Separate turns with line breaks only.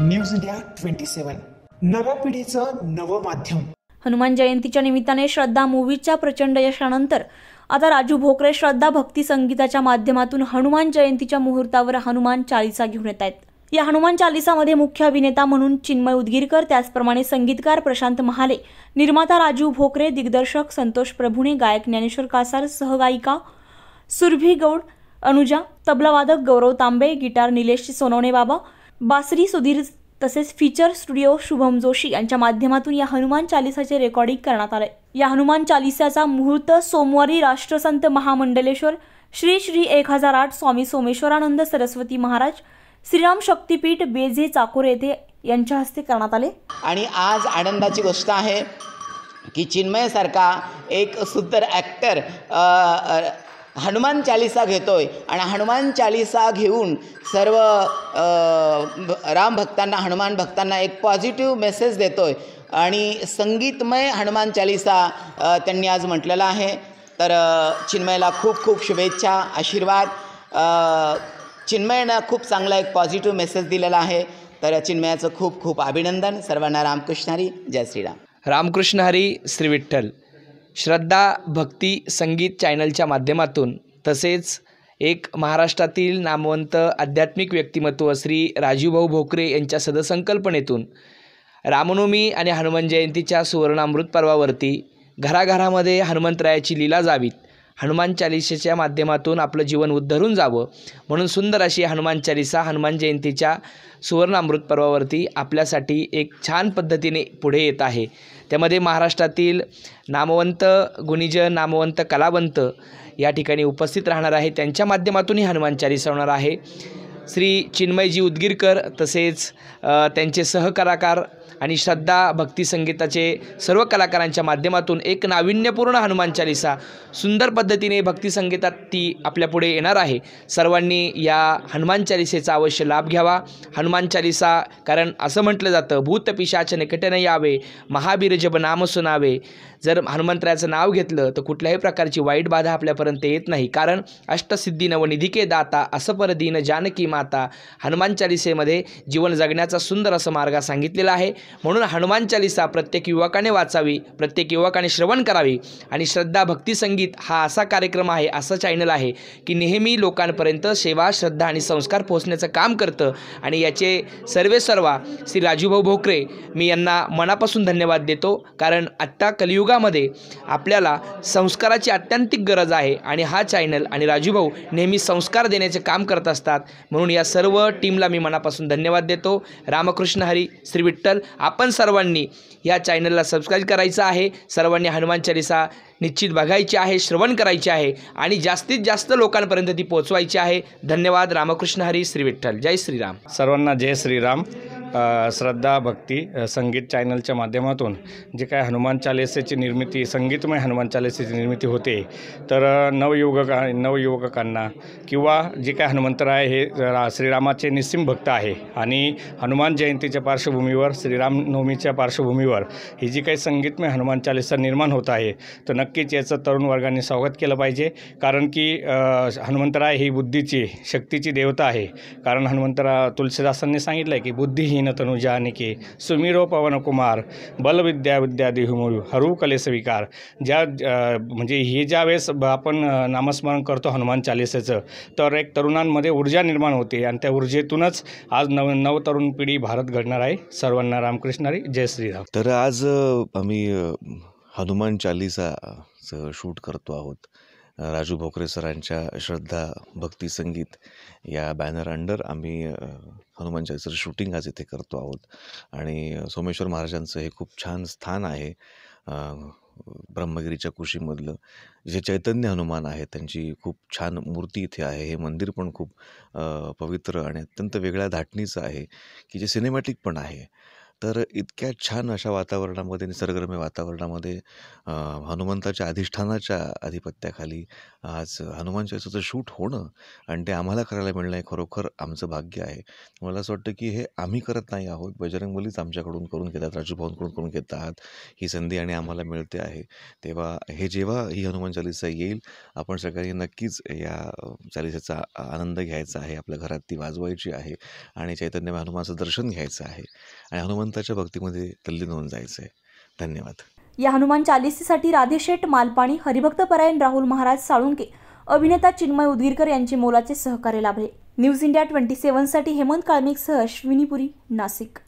news India twenty सेवन नव्या पिढीचं नवं माध्यम हनुमान जयंतीच्या निमित्ताने श्रद्धा मूवीच्या प्रचंड यशानंतर आता राजू भोकरे श्रद्धा भक्ती संगीताच्या माध्यमातून हनुमान जयंतीच्या मुहूर्तावर हनुमान चालिसा घेऊन येत आहेत या हनुमान चालिसामध्ये मुख्य अभिनेता म्हणून चिन्मय उदगीरकर त्याचप्रमाणे संगीतकार प्रशांत महाले निर्माता राजू भोकरे दिग्दर्शक संतोष प्रभूणे गायक ज्ञानेश्वर कासार सहगायिका सुरभी गौड अनुजा तबलावादक गौरव तांबे गिटार निलेश सोनवणे बाबा बासरी सुधीर तसेच फीचर स्टुडिओ शुभम जोशी यांच्या माध्यमातून या हनुमान चालिसाचे रेकॉर्डिंग करण्यात आले या हनुमान चालिसाचा मुहूर्त सोमवारी राष्ट्रसंत महामंडलेश्वर श्री श्री एक हजार आठ स्वामी सोमेश्वरानंद सरस्वती महाराज श्रीराम शक्तीपीठ बेझे चाकोर
येथे यांच्या हस्ते करण्यात आले आणि आज आनंदाची गोष्ट आहे की चिन्मयसारखा एक सुंदर ॲक्टर हनुमान चालिसा घेतो आहे आणि हनुमान चालिसा घेऊन सर्व राम भक्तांना हनुमान भक्तांना एक पॉझिटिव्ह मेसेज देतो आहे आणि संगीतमय हनुमान चालिसा त्यांनी आज म्हटलेला आहे तर चिन्मयला खूप खूप शुभेच्छा आशीर्वाद चिन्मयनं खूप चांगला एक पॉझिटिव्ह मेसेज दिलेला आहे तर चिन्मयाचं खूप खूप अभिनंदन सर्वांना रामकृष्ण हरी जय श्रीराम
रामकृष्ण हरी श्री विठ्ठल श्रद्धा भक्ती संगीत चॅनलच्या माध्यमातून तसेच एक महाराष्ट्रातील नामवंत आध्यात्मिक व्यक्तिमत्व श्री राजीवभाऊ भोकरे यांच्या सदसंकल्पनेतून रामनवमी आणि हनुमान जयंतीच्या सुवर्णामृत पर्वावरती घराघरामध्ये हनुमंतरायाची लीला जावीत हनुमान चालिसेच्या माध्यमातून आपलं जीवन उद्धरून जावं म्हणून सुंदर अशी हनुमान चालिसा हनुमान जयंतीच्या सुवर्णामृत पर्वावरती आपल्यासाठी एक छान पद्धतीने पुढे येत आहे त्यामध्ये महाराष्ट्रातील नामवंत गुणिज नामवंत कलावंत या ठिकाणी उपस्थित राहणार आहे त्यांच्या माध्यमातूनही हनुमान चालिसा होणार आहे श्री चिन्मयजी उदगीरकर तसेच त्यांचे सहकलाकार आणि श्रद्धा भक्ती संगीताचे सर्व कलाकारांच्या माध्यमातून एक नाविन्यपूर्ण हनुमान चालिसा सुंदर पद्धतीने भक्ती संगीतात ती आपल्यापुढे येणार आहे सर्वांनी या हनुमान चालिसेचा अवश्य लाभ घ्यावा हनुमान चालिसा कारण असं म्हटलं जातं भूत पिशाच निकटने यावे जब नाम सुनावे जर हनुमंतराचं नाव घेतलं तर कुठल्याही प्रकारची वाईट बाधा आपल्यापर्यंत येत नाही कारण अष्टसिद्धी नवनिधिके दाता असं परदीन जानकी माता हनुमान चालिसेमध्ये जीवन जगण्याचा सुंदर असा मार्ग सांगितलेला आहे म्हणून हनुमान चालिसा प्रत्येक युवकाने वाचावी प्रत्येक युवकाने श्रवण करावी आणि श्रद्धा भक्ती संगीत हा असा कार्यक्रम आहे असा चॅनल आहे की नेहमी लोकांपर्यंत सेवा श्रद्धा आणि संस्कार पोहोचण्याचं काम करतं आणि याचे सर्वे सर्वा श्री राजूभाऊ भोकरे मी यांना मनापासून धन्यवाद देतो कारण आत्ता कलियुगामध्ये आपल्याला संस्काराची अत्यंतिक गरज आहे आणि हा चॅनल आणि राजूभाऊ नेहमी संस्कार देण्याचे काम करत असतात म्हणून या सर्व टीमला मी मनापासून धन्यवाद देतो रामकृष्ण हरी श्री विठ्ठल आपण सर्वांनी या चॅनलला सबस्क्राईब करायचं आहे सर्वांनी हनुमान चालिसा निश्चित बघायची आहे श्रवण करायचे आहे आणि जास्तीत जास्त लोकांपर्यंत ती
पोहोचवायची आहे धन्यवाद रामकृष्ण हरी श्री विठ्ठल जय श्रीराम सर्वांना जय श्रीराम श्रद्धा भक्ती संगीत चॅनलच्या माध्यमातून जे काय हनुमान चालिसेची निर्मिती संगीतमय हनुमान चालिसेची निर्मिती होते तर नवयुवक नवयुवकांना किंवा जे काय हनुमंतराय हे श्रीरामाचे निस्सिम भक्त आहे आणि हनुमान जयंतीच्या पार्श्वभूमीवर नवमीच्या पार्श्वभूमीवर ही जी काही संगीतमय हनुमान चालिसा निर्माण होत आहे तर नक्कीच याचं तरुण वर्गाने स्वागत केलं पाहिजे कारण की हनुमंतराय ही बुद्धीची शक्तीची देवता आहे कारण हनुमंतरा तुलसीदासांनी सांगितलं आहे की बुद्धी ही हीन तनुजानिके सुमिरो पवनकुमार बलविद्या विद्या विद्यादिहुमु हरू कलेसविकार ज्या म्हणजे हे ज्या वेळेस आपण नामस्मरण करतो हनुमान चालिसेचं तर एक तरुणांमध्ये ऊर्जा निर्माण होते आणि त्या ऊर्जेतूनच आज नव नव तरुण पिढी भारत घडणार आहे सर्वांना रामकृष्णारी जय श्रीराम
तर आज आम्ही हनुमान चालिसा शूट करतो आहोत राजू भोकरे सरांच्या श्रद्धा भक्ती संगीत या बॅनर अंडर आम्ही हनुमान चालीसर शूटिंग आज इथे करतो आहोत आणि सोमेश्वर महाराजांचं हे खूप छान स्थान आहे ब्रह्मगिरीच्या कुशीमधलं जे चैतन्य हनुमान आहे त्यांची खूप छान मूर्ती इथे आहे हे मंदिर पण खूप पवित्र आणि अत्यंत वेगळ्या धाटणीचं आहे की जे सिनेमॅटिक पण आहे तर इतक्या छान अशा वातावरणामध्ये निसर्गरम्य वातावरणामध्ये हनुमंताच्या अधिष्ठानाच्या आधिपत्याखाली आज हनुमान चालीसाचं शूट होणं आणि ते आम्हाला करायला मिळणं हे खरोखर आमचं भाग्य आहे मला असं वाटतं की हे आम्ही करत नाही आहोत बजरंग मुलीच आमच्याकडून करून घेतात राजूभवनकडून करून घेत आहात ही संधी आणि आम्हाला मिळते आहे तेव्हा हे जेव्हा ही हनुमान चालीसा येईल आपण सगळ्यांनी नक्कीच या चालीसाचा आनंद घ्यायचा आहे आपल्या घरात ती वाजवायची आहे आणि चैतन्य हनुमानाचं दर्शन घ्यायचं आहे आणि हनुमान भगवंताच्या भक्तीमध्ये तल्लीन होऊन जायचं आहे धन्यवाद
या हनुमान चालिसीसाठी राधेशेठ मालपाणी हरिभक्त परायण राहुल महाराज साळुंके अभिनेता चिन्मय उदगीरकर यांचे मोलाचे सहकार्य लाभले न्यूज इंडिया ट्वेंटी सेव्हनसाठी हेमंत काळमेकसह अश्विनीपुरी नाशिक